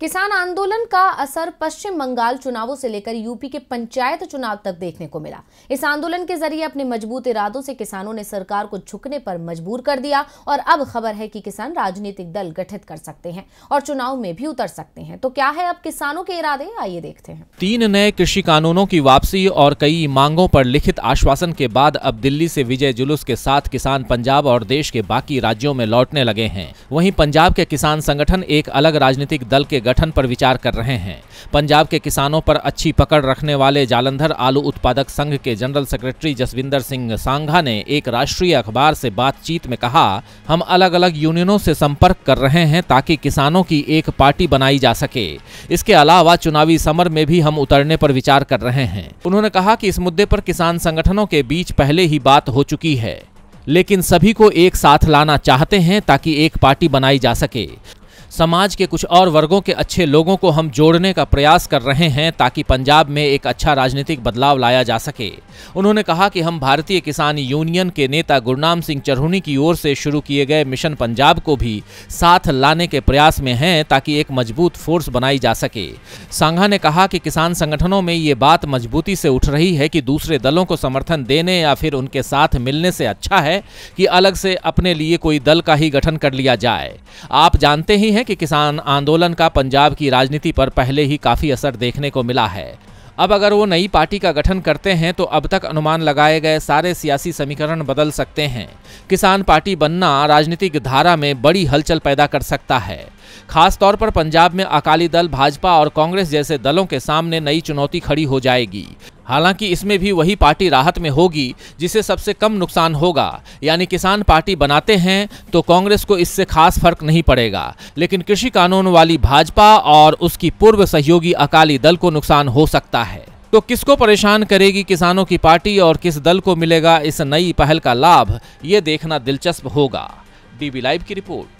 किसान आंदोलन का असर पश्चिम बंगाल चुनावों से लेकर यूपी के पंचायत चुनाव तक देखने को मिला इस आंदोलन के जरिए अपने मजबूत इरादों से किसानों ने सरकार को झुकने पर मजबूर कर दिया और अब खबर है कि किसान राजनीतिक दल गठित कर सकते हैं और चुनाव में भी उतर सकते हैं तो क्या है अब किसानों के इरादे आइए देखते हैं तीन नए कृषि कानूनों की वापसी और कई मांगों पर लिखित आश्वासन के बाद अब दिल्ली से विजय जुलूस के साथ किसान पंजाब और देश के बाकी राज्यों में लौटने लगे हैं वहीं पंजाब के किसान संगठन एक अलग राजनीतिक दल के गठन पर विचार कर रहे हैं पंजाब के किसानों पर अच्छी पकड़ रखने वाले जालंधर आलू उत्पादक संघ के जनरल सेक्रेटरी जसविंदर सिंह सांघा ने एक राष्ट्रीय अखबार से बातचीत में कहा हम अलग अलग यूनियनों से संपर्क कर रहे हैं ताकि किसानों की एक पार्टी बनाई जा सके इसके अलावा चुनावी समर में भी हम उतरने पर विचार कर रहे हैं उन्होंने कहा कि इस मुद्दे पर किसान संगठनों के बीच पहले ही बात हो चुकी है लेकिन सभी को एक साथ लाना चाहते हैं ताकि एक पार्टी बनाई जा सके समाज के कुछ और वर्गों के अच्छे लोगों को हम जोड़ने का प्रयास कर रहे हैं ताकि पंजाब में एक अच्छा राजनीतिक बदलाव लाया जा सके उन्होंने कहा कि हम भारतीय किसान यूनियन के नेता गुरनाम सिंह चरहुनी की ओर से शुरू किए गए मिशन पंजाब को भी साथ लाने के प्रयास में हैं ताकि एक मजबूत फोर्स बनाई जा सके सांघा ने कहा कि किसान संगठनों में ये बात मजबूती से उठ रही है कि दूसरे दलों को समर्थन देने या फिर उनके साथ मिलने से अच्छा है कि अलग से अपने लिए कोई दल का ही गठन कर लिया जाए आप जानते ही हैं हैं कि किसान आंदोलन का पंजाब की राजनीति पर पहले ही काफी असर देखने को मिला है अब अगर वो नई पार्टी का गठन करते हैं तो अब तक अनुमान लगाए गए सारे सियासी समीकरण बदल सकते हैं किसान पार्टी बनना राजनीतिक धारा में बड़ी हलचल पैदा कर सकता है खास तौर पर पंजाब में अकाली दल भाजपा और कांग्रेस जैसे दलों के सामने नई चुनौती खड़ी हो जाएगी हालांकि इसमें भी वही पार्टी राहत में होगी जिसे सबसे कम नुकसान होगा यानी किसान पार्टी बनाते हैं तो कांग्रेस को इससे खास फर्क नहीं पड़ेगा लेकिन कृषि कानून वाली भाजपा और उसकी पूर्व सहयोगी अकाली दल को नुकसान हो सकता है तो किसको परेशान करेगी किसानों की पार्टी और किस दल को मिलेगा इस नई पहल का लाभ ये देखना दिलचस्प होगा डीबी लाइव की रिपोर्ट